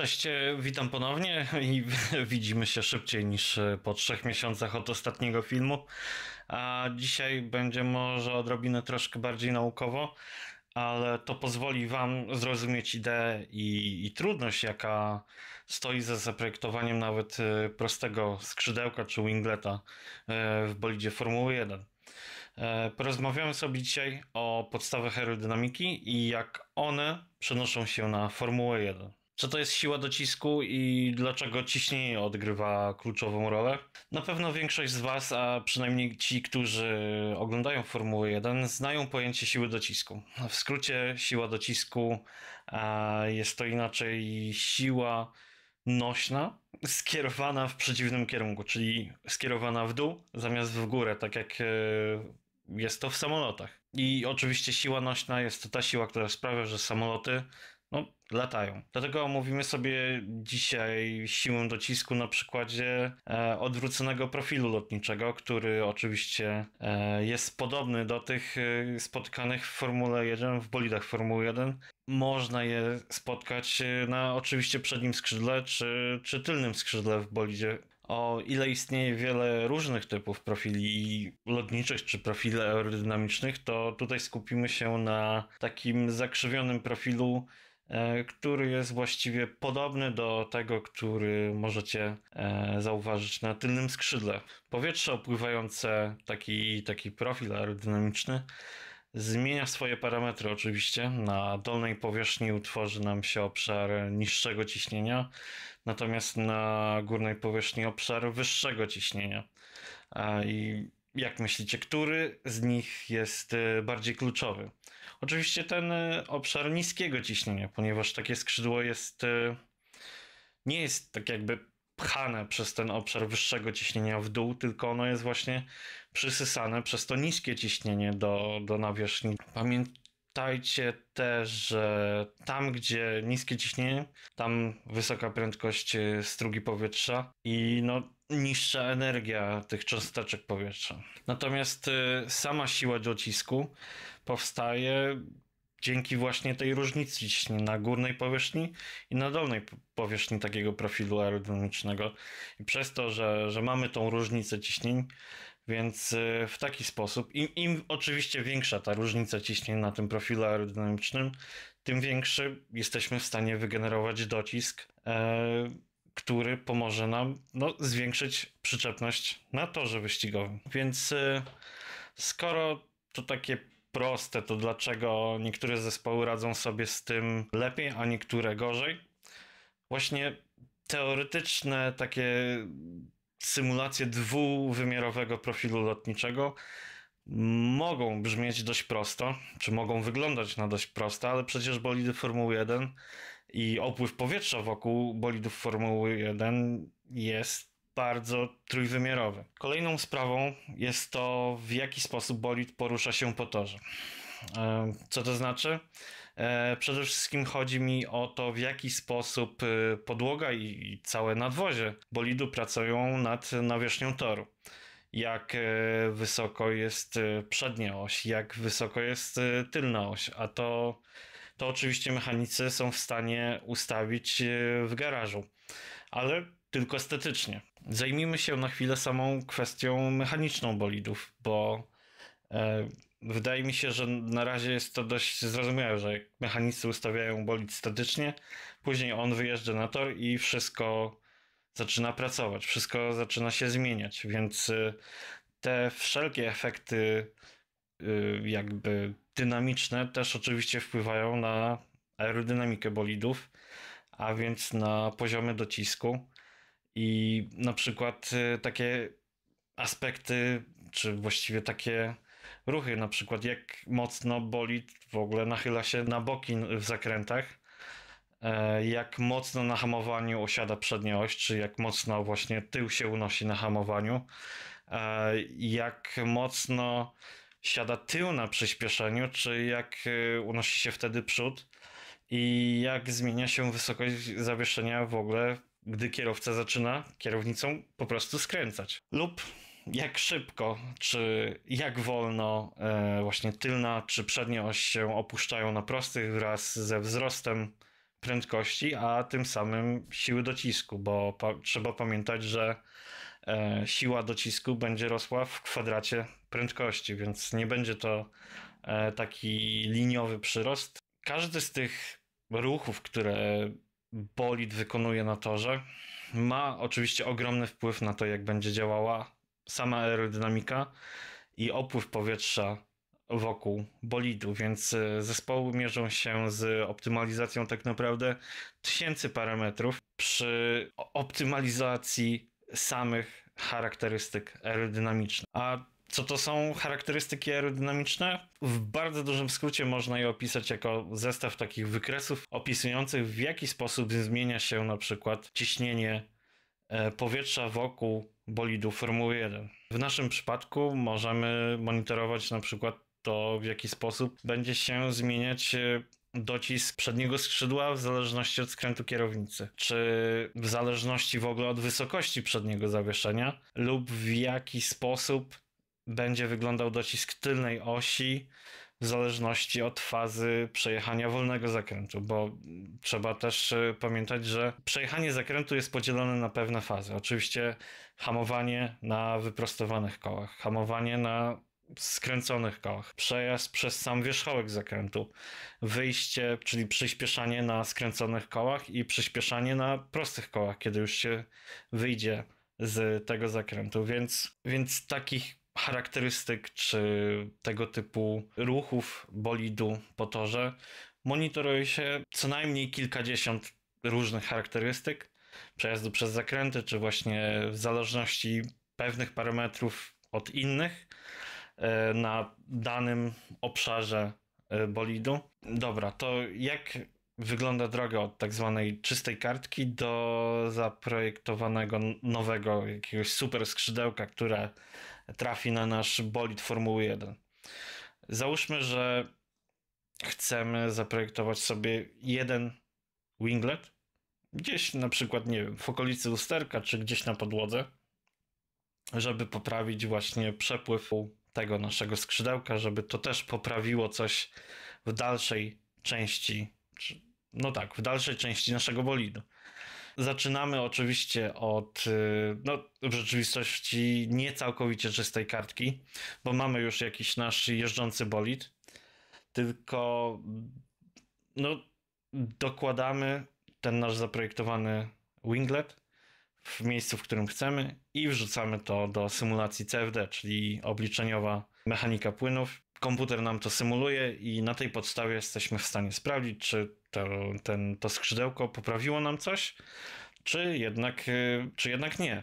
Cześć, e, witam ponownie i widzimy się szybciej niż e, po trzech miesiącach od ostatniego filmu. A dzisiaj będzie może odrobinę troszkę bardziej naukowo, ale to pozwoli Wam zrozumieć ideę i, i trudność, jaka stoi za zaprojektowaniem nawet e, prostego skrzydełka czy wingleta w bolidzie Formuły 1. Porozmawiamy sobie dzisiaj o podstawach aerodynamiki i jak one przenoszą się na Formułę 1. Co to jest siła docisku i dlaczego ciśnienie odgrywa kluczową rolę? Na pewno większość z Was, a przynajmniej ci, którzy oglądają Formułę 1, znają pojęcie siły docisku. W skrócie, siła docisku jest to inaczej siła nośna skierowana w przeciwnym kierunku, czyli skierowana w dół zamiast w górę, tak jak e, jest to w samolotach. I oczywiście siła nośna jest to ta siła, która sprawia, że samoloty no, latają. Dlatego omówimy sobie dzisiaj siłę docisku na przykładzie e, odwróconego profilu lotniczego, który oczywiście e, jest podobny do tych e, spotkanych w Formule 1, w bolidach Formuły 1. Można je spotkać e, na oczywiście przednim skrzydle czy, czy tylnym skrzydle w bolidzie. O ile istnieje wiele różnych typów profili lotniczych czy profili aerodynamicznych, to tutaj skupimy się na takim zakrzywionym profilu E, który jest właściwie podobny do tego, który możecie e, zauważyć na tylnym skrzydle. Powietrze opływające, taki, taki profil aerodynamiczny, zmienia swoje parametry oczywiście. Na dolnej powierzchni utworzy nam się obszar niższego ciśnienia, natomiast na górnej powierzchni obszar wyższego ciśnienia. E, I jak myślicie, który z nich jest e, bardziej kluczowy? Oczywiście ten e, obszar niskiego ciśnienia, ponieważ takie skrzydło jest e, nie jest tak jakby pchane przez ten obszar wyższego ciśnienia w dół, tylko ono jest właśnie przysysane przez to niskie ciśnienie do, do nawierzchni pamiętajcie też, że tam, gdzie niskie ciśnienie, tam wysoka prędkość y, strugi powietrza i no, niższa energia tych cząsteczek powietrza. Natomiast y, sama siła docisku powstaje dzięki właśnie tej różnicy ciśnienia na górnej powierzchni i na dolnej powierzchni takiego profilu aerodynamicznego. I przez to, że, że mamy tą różnicę ciśnień, więc y, w taki sposób, im, im oczywiście większa ta różnica ciśnienia na tym profilu aerodynamicznym, tym większy jesteśmy w stanie wygenerować docisk, e, który pomoże nam no, zwiększyć przyczepność na torze wyścigowym. Więc e, skoro to takie proste, to dlaczego niektóre zespoły radzą sobie z tym lepiej, a niektóre gorzej? Właśnie teoretyczne takie symulacje dwuwymiarowego profilu lotniczego mogą brzmieć dość prosto, czy mogą wyglądać na dość prosto, ale przecież bolidy Formuły 1 i opływ powietrza wokół bolidów Formuły 1 jest bardzo trójwymiarowy. Kolejną sprawą jest to, w jaki sposób bolid porusza się po torze. E, co to znaczy? E, przede wszystkim chodzi mi o to, w jaki sposób e, podłoga i całe nadwozie bolidu pracują nad nawierzchnią toru. Jak e, wysoko jest przednia oś, jak wysoko jest tylna oś, a to, to oczywiście mechanicy są w stanie ustawić w garażu, ale tylko estetycznie. Zajmijmy się na chwilę samą kwestią mechaniczną bolidów, bo wydaje mi się, że na razie jest to dość zrozumiałe, że mechanicy ustawiają bolid statycznie, później on wyjeżdża na tor i wszystko zaczyna pracować, wszystko zaczyna się zmieniać, więc y, te wszelkie efekty y, jakby dynamiczne też oczywiście wpływają na aerodynamikę bolidów, a więc na poziomy docisku i na przykład y, takie aspekty, czy właściwie takie ruchy, na przykład jak mocno bolid w ogóle nachyla się na boki w zakrętach, e, jak mocno na hamowaniu osiada przednia oś, czy jak mocno właśnie tył się unosi na hamowaniu, e, jak mocno siada tył na przyspieszeniu, czy jak e, unosi się wtedy przód i jak zmienia się wysokość zawieszenia w ogóle, gdy kierowca zaczyna kierownicą po prostu skręcać. Lub jak szybko, czy jak wolno e, właśnie tylna czy przednia oś się opuszczają na prostych wraz ze wzrostem prędkości, a tym samym siły docisku, bo pa trzeba pamiętać, że e, siła docisku będzie rosła w kwadracie prędkości, więc nie będzie to e, taki liniowy przyrost. Każdy z tych ruchów, które bolid wykonuje na torze, ma oczywiście ogromny wpływ na to, jak będzie działała sama aerodynamika i opływ powietrza wokół bolidu, więc e, zespoły mierzą się z optymalizacją tak naprawdę tysięcy parametrów przy optymalizacji samych charakterystyk aerodynamicznych. A co to są charakterystyki aerodynamiczne? W bardzo dużym skrócie można je opisać jako zestaw takich wykresów opisujących w jaki sposób zmienia się na przykład ciśnienie e, powietrza wokół bolidów Formuły 1. W naszym przypadku możemy monitorować na przykład to, w jaki sposób będzie się zmieniać e, docisk przedniego skrzydła w zależności od skrętu kierownicy, czy w zależności w ogóle od wysokości przedniego zawieszenia, lub w jaki sposób będzie wyglądał docisk tylnej osi w zależności od fazy przejechania wolnego zakrętu, bo trzeba też e, pamiętać, że przejechanie zakrętu jest podzielone na pewne fazy. Oczywiście hamowanie na wyprostowanych kołach, hamowanie na skręconych kołach, przejazd przez sam wierzchołek zakrętu, wyjście, czyli przyspieszanie na skręconych kołach i przyspieszanie na prostych kołach, kiedy już się wyjdzie z tego zakrętu, więc, więc takich charakterystyk czy tego typu ruchów bolidu po torze monitoruje się co najmniej kilkadziesiąt różnych charakterystyk przejazdu przez zakręty, czy właśnie w zależności pewnych parametrów od innych e, na danym obszarze e, bolidu. Dobra, to jak wygląda droga od tak zwanej czystej kartki do zaprojektowanego nowego jakiegoś super skrzydełka, które trafi na nasz bolid Formuły 1. Załóżmy, że chcemy zaprojektować sobie jeden winglet, gdzieś na przykład, nie wiem, w okolicy usterka czy gdzieś na podłodze, żeby poprawić właśnie przepływ tego naszego skrzydełka, żeby to też poprawiło coś w dalszej części czy no tak, w dalszej części naszego bolidu. Zaczynamy oczywiście od y, no, w rzeczywistości niecałkowicie czystej kartki, bo mamy już jakiś nasz jeżdżący bolid, tylko no, dokładamy ten nasz zaprojektowany winglet w miejscu, w którym chcemy i wrzucamy to do symulacji CFD, czyli obliczeniowa mechanika płynów komputer nam to symuluje i na tej podstawie jesteśmy w stanie sprawdzić, czy to, ten, to skrzydełko poprawiło nam coś, czy jednak, y, czy jednak nie.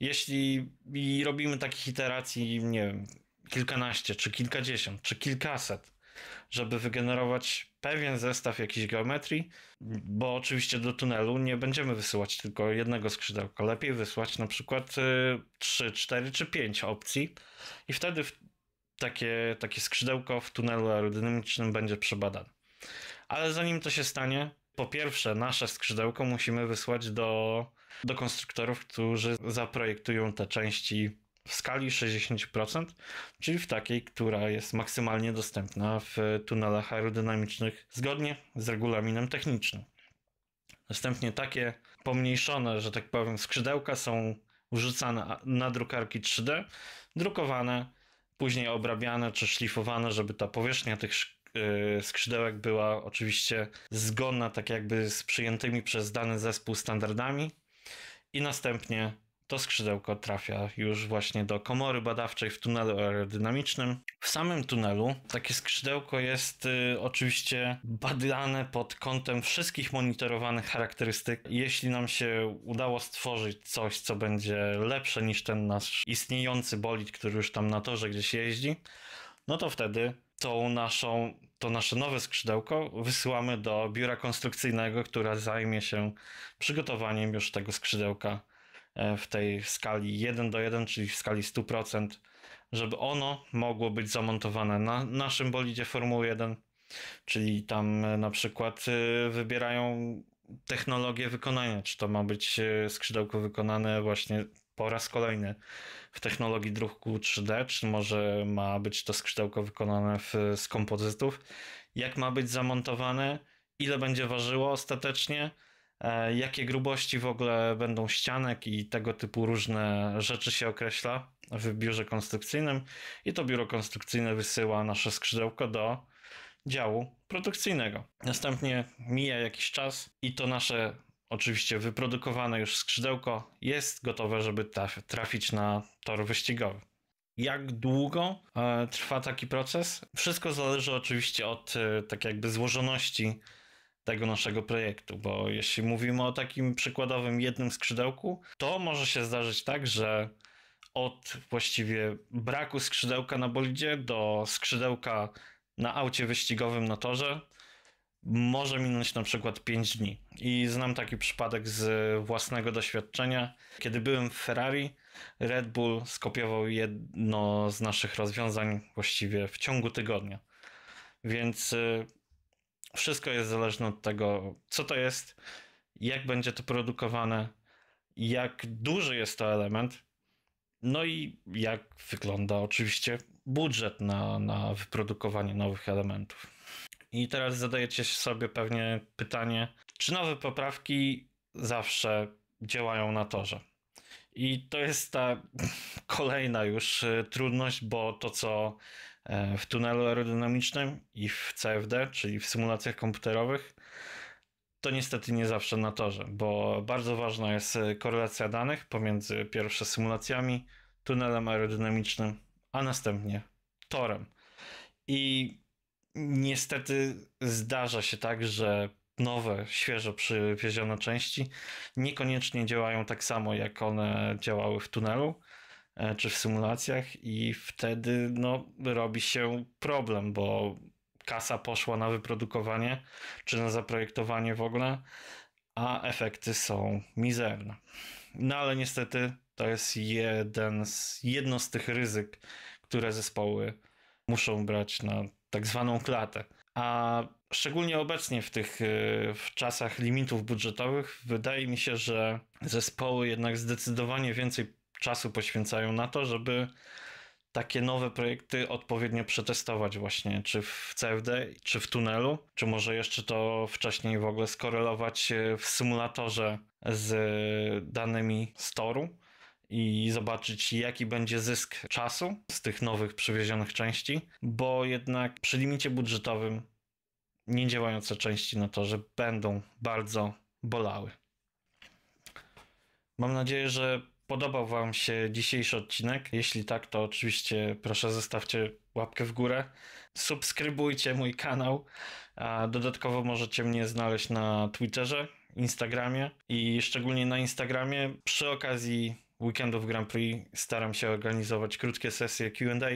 Jeśli i robimy takich iteracji, nie wiem, kilkanaście, czy kilkadziesiąt, czy kilkaset, żeby wygenerować pewien zestaw jakiejś geometrii, bo oczywiście do tunelu nie będziemy wysyłać tylko jednego skrzydełka. Lepiej wysłać na przykład 3, y, 4 czy 5 opcji i wtedy takie, takie skrzydełko w tunelu aerodynamicznym będzie przebadane. Ale zanim to się stanie, po pierwsze, nasze skrzydełko musimy wysłać do, do konstruktorów, którzy zaprojektują te części w skali 60%, czyli w takiej, która jest maksymalnie dostępna w tunelach aerodynamicznych zgodnie z regulaminem technicznym. Następnie takie pomniejszone, że tak powiem, skrzydełka są wrzucane na drukarki 3D, drukowane później obrabiane czy szlifowane, żeby ta powierzchnia tych y, skrzydełek była oczywiście zgodna tak jakby z przyjętymi przez dany zespół standardami i następnie to skrzydełko trafia już właśnie do komory badawczej w tunelu aerodynamicznym. W samym tunelu takie skrzydełko jest y, oczywiście badane pod kątem wszystkich monitorowanych charakterystyk. Jeśli nam się udało stworzyć coś, co będzie lepsze niż ten nasz istniejący bolid, który już tam na torze gdzieś jeździ, no to wtedy tą naszą, to nasze nowe skrzydełko wysyłamy do biura konstrukcyjnego, które zajmie się przygotowaniem już tego skrzydełka E, w tej skali 1 do 1, czyli w skali 100%, żeby ono mogło być zamontowane na naszym bolidzie Formuły 1, czyli tam e, na przykład e, wybierają technologię wykonania, czy to ma być skrzydełko wykonane właśnie po raz kolejny w technologii druku 3D, czy może ma być to skrzydełko wykonane w, z kompozytów, jak ma być zamontowane, ile będzie ważyło ostatecznie, E, jakie grubości w ogóle będą ścianek i tego typu różne rzeczy się określa w biurze konstrukcyjnym i to biuro konstrukcyjne wysyła nasze skrzydełko do działu produkcyjnego. Następnie mija jakiś czas i to nasze oczywiście wyprodukowane już skrzydełko jest gotowe, żeby trafić na tor wyścigowy. Jak długo e, trwa taki proces? Wszystko zależy oczywiście od e, tak jakby złożoności tego naszego projektu, bo jeśli mówimy o takim przykładowym jednym skrzydełku, to może się zdarzyć tak, że od właściwie braku skrzydełka na bolidzie do skrzydełka na aucie wyścigowym na torze może minąć na przykład 5 dni. I znam taki przypadek z własnego doświadczenia. Kiedy byłem w Ferrari, Red Bull skopiował jedno z naszych rozwiązań właściwie w ciągu tygodnia. Więc y, wszystko jest zależne od tego, co to jest, jak będzie to produkowane, jak duży jest to element, no i jak wygląda oczywiście budżet na, na wyprodukowanie nowych elementów. I teraz zadajecie sobie pewnie pytanie, czy nowe poprawki zawsze działają na torze? I to jest ta kolejna już y, trudność, bo to co E, w tunelu aerodynamicznym i w CFD, czyli w symulacjach komputerowych, to niestety nie zawsze na torze, bo bardzo ważna jest e, korelacja danych pomiędzy pierwsze symulacjami, tunelem aerodynamicznym, a następnie torem. I niestety zdarza się tak, że nowe, świeżo przywiezione części niekoniecznie działają tak samo, jak one działały w tunelu. E, czy w symulacjach i wtedy no, robi się problem, bo kasa poszła na wyprodukowanie czy na zaprojektowanie w ogóle, a efekty są mizerne. No ale niestety to jest jeden z, jedno z tych ryzyk, które zespoły muszą brać na tak zwaną klatę. A szczególnie obecnie w tych e, w czasach limitów budżetowych wydaje mi się, że zespoły jednak zdecydowanie więcej czasu poświęcają na to, żeby takie nowe projekty odpowiednio przetestować właśnie, czy w CFD, czy w tunelu, czy może jeszcze to wcześniej w ogóle skorelować e, w symulatorze z e, danymi storu i zobaczyć, jaki będzie zysk czasu z tych nowych przywiezionych części, bo jednak przy limicie budżetowym nie działające części na to, że będą bardzo bolały. Mam nadzieję, że Podobał Wam się dzisiejszy odcinek? Jeśli tak, to oczywiście proszę zostawcie łapkę w górę. Subskrybujcie mój kanał. A dodatkowo możecie mnie znaleźć na Twitterze, Instagramie i szczególnie na Instagramie. Przy okazji weekendów Grand Prix staram się organizować krótkie sesje QA,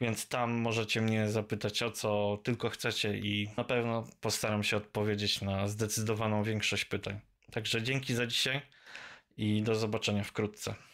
więc tam możecie mnie zapytać o co tylko chcecie i na pewno postaram się odpowiedzieć na zdecydowaną większość pytań. Także dzięki za dzisiaj i do zobaczenia wkrótce.